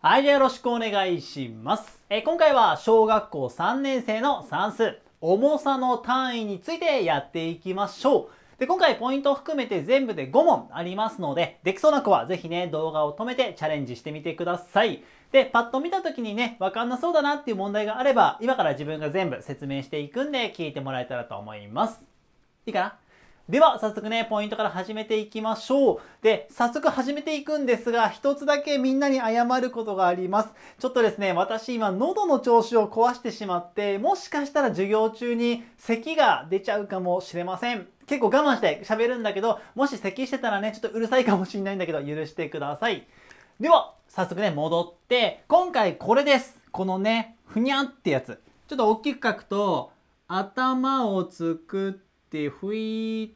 はい、じゃあよろしくお願いします。え今回は小学校3年生の算数、重さの単位についてやっていきましょう。で、今回ポイントを含めて全部で5問ありますので、できそうな子はぜひね、動画を止めてチャレンジしてみてください。で、パッと見た時にね、わかんなそうだなっていう問題があれば、今から自分が全部説明していくんで、聞いてもらえたらと思います。いいかなでは、早速ね、ポイントから始めていきましょう。で、早速始めていくんですが、一つだけみんなに謝ることがあります。ちょっとですね、私今喉の調子を壊してしまって、もしかしたら授業中に咳が出ちゃうかもしれません。結構我慢して喋るんだけど、もし咳してたらね、ちょっとうるさいかもしんないんだけど、許してください。では、早速ね、戻って、今回これです。このね、ふにゃんってやつ。ちょっと大きく書くと、頭を作って、ふいーっ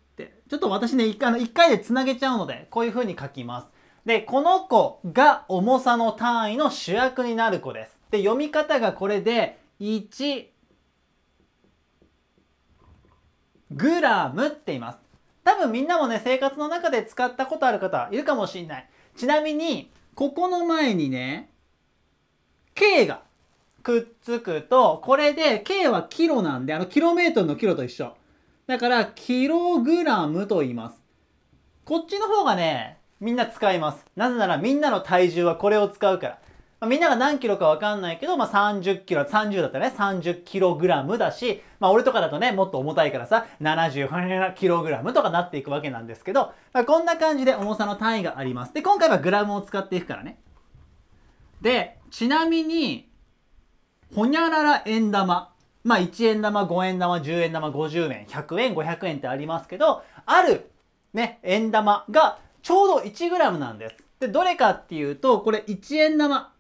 ちょっと私ね、一あの回でつなげちゃうので、こういう風に書きます。で、この子が重さの単位の主役になる子です。で、読み方がこれで、1グラムって言います。多分みんなもね、生活の中で使ったことある方いるかもしんない。ちなみに、ここの前にね、K がくっつくと、これで K はキロなんで、あの、キロメートルのキロと一緒。だから、キログラムと言います。こっちの方がね、みんな使います。なぜならみんなの体重はこれを使うから。まあ、みんなが何キロかわかんないけど、まあ、30キロ、30だったらね、30キログラムだし、まあ、俺とかだとね、もっと重たいからさ、70キログラムとかなっていくわけなんですけど、まあ、こんな感じで重さの単位があります。で、今回はグラムを使っていくからね。で、ちなみに、ほにゃらら円玉。まあ1円玉、5円玉、10円玉、50円、100円、500円ってありますけど、あるね、円玉がちょうど 1g なんです。で、どれかっていうと、これ1円玉。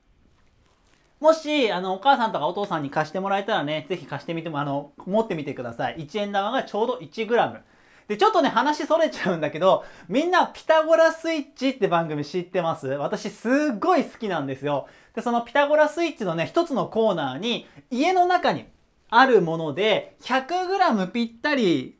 もし、あの、お母さんとかお父さんに貸してもらえたらね、ぜひ貸してみても、あの、持ってみてください。1円玉がちょうど 1g。で、ちょっとね、話それちゃうんだけど、みんなピタゴラスイッチって番組知ってます私すっごい好きなんですよ。で、そのピタゴラスイッチのね、一つのコーナーに、家の中に、あるもので 100g ぴったり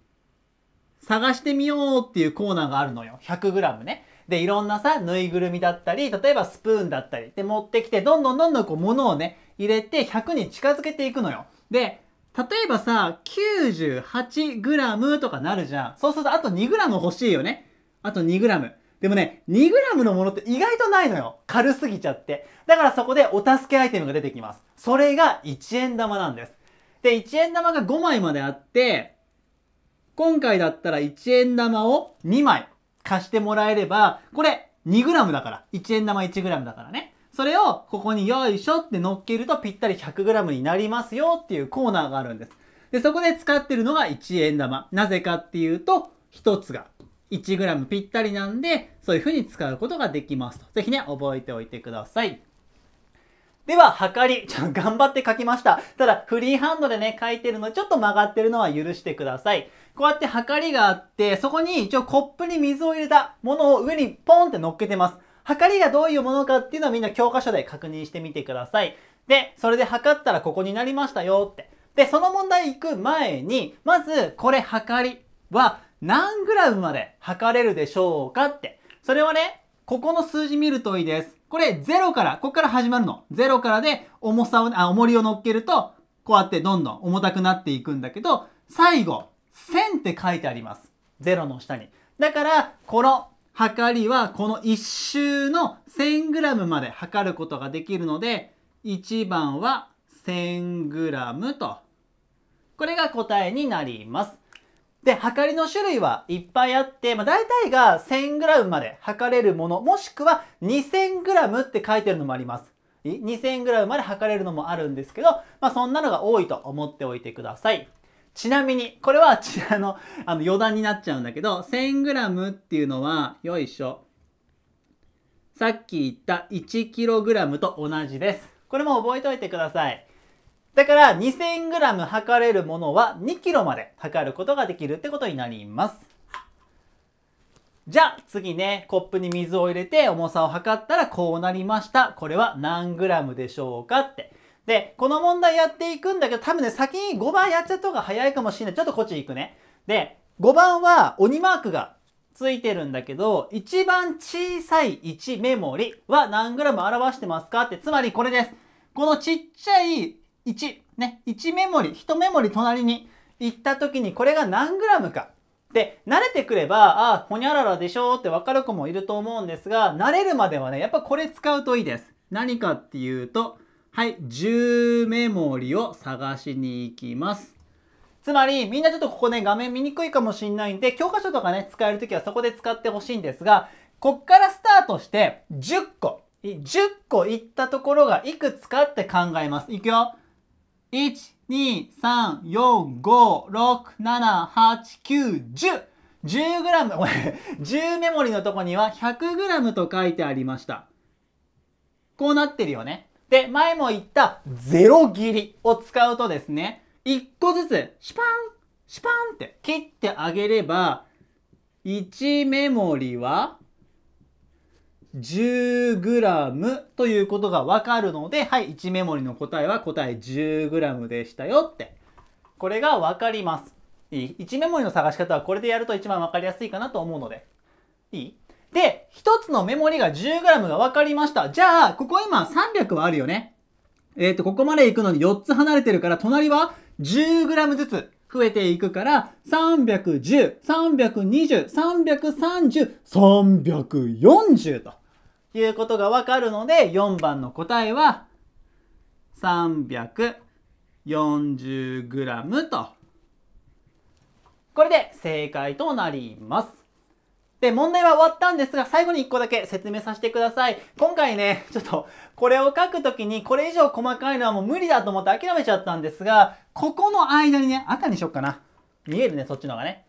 探してみようっていうコーナーがあるのよ。100g ね。で、いろんなさ、ぬいぐるみだったり、例えばスプーンだったりで持ってきて、どんどんどんどんこう物をね、入れて100に近づけていくのよ。で、例えばさ、98g とかなるじゃん。そうするとあと 2g 欲しいよね。あと 2g。でもね、2g のものって意外とないのよ。軽すぎちゃって。だからそこでお助けアイテムが出てきます。それが1円玉なんです。で、1円玉が5枚まであって、今回だったら1円玉を2枚貸してもらえれば、これ 2g だから。1円玉 1g だからね。それをここによいしょって乗っけるとぴったり 100g になりますよっていうコーナーがあるんです。で、そこで使ってるのが1円玉。なぜかっていうと、1つが 1g ぴったりなんで、そういう風に使うことができますと。ぜひね、覚えておいてください。では、はかり。ちょっと頑張って書きました。ただ、フリーハンドでね、書いてるので、ちょっと曲がってるのは許してください。こうやってはかりがあって、そこに一応コップに水を入れたものを上にポンって乗っけてます。はかりがどういうものかっていうのはみんな教科書で確認してみてください。で、それで測ったらここになりましたよって。で、その問題行く前に、まず、これ、はかりは何グラムまで測れるでしょうかって。それはね、ここの数字見るといいです。これ0から、ここから始まるの。0からで重さを、あ、重りを乗っけると、こうやってどんどん重たくなっていくんだけど、最後、1000って書いてあります。0の下に。だから、この測りはこの一周の 1000g まで測ることができるので、1番は 1000g と。これが答えになります。で、測りの種類はいっぱいあって、まあ、大体が 1000g まで測れるもの、もしくは 2000g って書いてるのもあります。2000g まで測れるのもあるんですけど、まあ、そんなのが多いと思っておいてください。ちなみに、これは、ち、あの、あの余談になっちゃうんだけど、1000g っていうのは、よいしょ。さっき言った 1kg と同じです。これも覚えておいてください。だから 2000g 測れるものは 2kg まで測ることができるってことになります。じゃあ次ね、コップに水を入れて重さを測ったらこうなりました。これは何 g でしょうかって。で、この問題やっていくんだけど、多分ね、先に5番やっちゃった方が早いかもしれない。ちょっとこっち行くね。で、5番は鬼マークがついてるんだけど、一番小さい1メモリは何 g 表してますかって、つまりこれです。このちっちゃい1、ね、1メモリ、1メモリ隣に行った時にこれが何グラムか。で、慣れてくれば、ああ、ほにゃららでしょってわかる子もいると思うんですが、慣れるまではね、やっぱこれ使うといいです。何かっていうと、はい、10メモリを探しに行きます。つまり、みんなちょっとここね、画面見にくいかもしんないんで、教科書とかね、使えるときはそこで使ってほしいんですが、こっからスタートして、10個、10個いったところがいくつかって考えます。いくよ。1,2,3,4,5,6,7,8,9,10! 10g、10 メモリのとこには 100g と書いてありました。こうなってるよね。で、前も言った0切りを使うとですね、1個ずつシパン、シパンって切ってあげれば、1メモリは 10g ということがわかるので、はい、1メモリの答えは答え 10g でしたよって。これがわかります。いい ?1 メモリの探し方はこれでやると一番わかりやすいかなと思うので。いいで、1つのメモリが 10g がわかりました。じゃあ、ここ今300はあるよね。えっ、ー、と、ここまで行くのに4つ離れてるから、隣は 10g ずつ増えていくから、310、320、330、340と。いうことがわかるので、4番の答えは 340g と。これで正解となります。で、問題は終わったんですが、最後に1個だけ説明させてください。今回ね、ちょっと、これを書くときに、これ以上細かいのはもう無理だと思って諦めちゃったんですが、ここの間にね、赤にしよっかな。見えるね、そっちの方がね。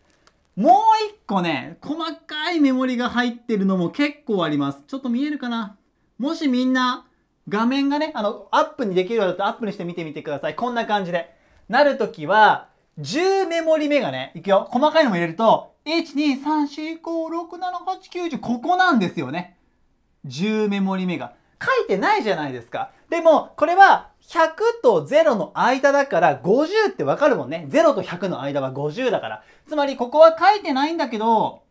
もう一個ね、細かいメモリが入ってるのも結構あります。ちょっと見えるかなもしみんな、画面がね、あの、アップにできるようだったらアップにして見てみてください。こんな感じで。なるときは、10メモリ目がね、いくよ。細かいのも入れると、1,2,3,4,5,6,7,8,9,10ここなんですよね。10メモリ目が。書いてないじゃないですか。でも、これは100と0の間だから50ってわかるもんね。0と100の間は50だから。つまりここは書いてないんだけど、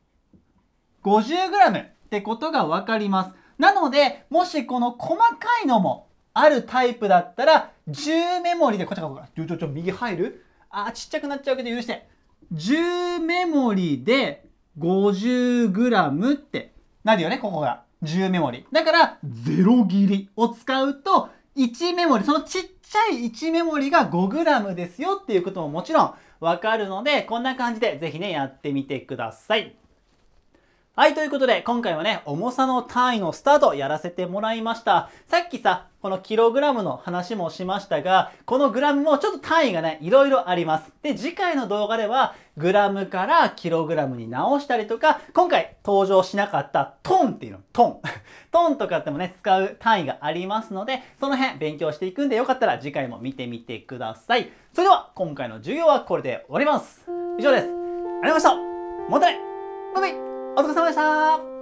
50g ってことがわかります。なので、もしこの細かいのもあるタイプだったら、10メモリで、こっちか、こっちょちょちょ、右入るあ、ちっちゃくなっちゃうけど許して。10メモリで 50g ってなるよね、ここが。10メモリ。だから、0切りを使うと、1メモリ、そのちっちゃい1メモリが 5g ですよっていうことももちろんわかるので、こんな感じでぜひね、やってみてください。はい、ということで、今回はね、重さの単位のスタートやらせてもらいました。さっきさ、このキログラムの話もしましたが、このグラムもちょっと単位がね、いろいろあります。で、次回の動画では、グラムからキログラムに直したりとか、今回登場しなかったトンっていうの、トン。トンとかってもね、使う単位がありますので、その辺勉強していくんで、よかったら次回も見てみてください。それでは、今回の授業はこれで終わります。以上です。ありがとうございました。またねバイバイお疲れ様でした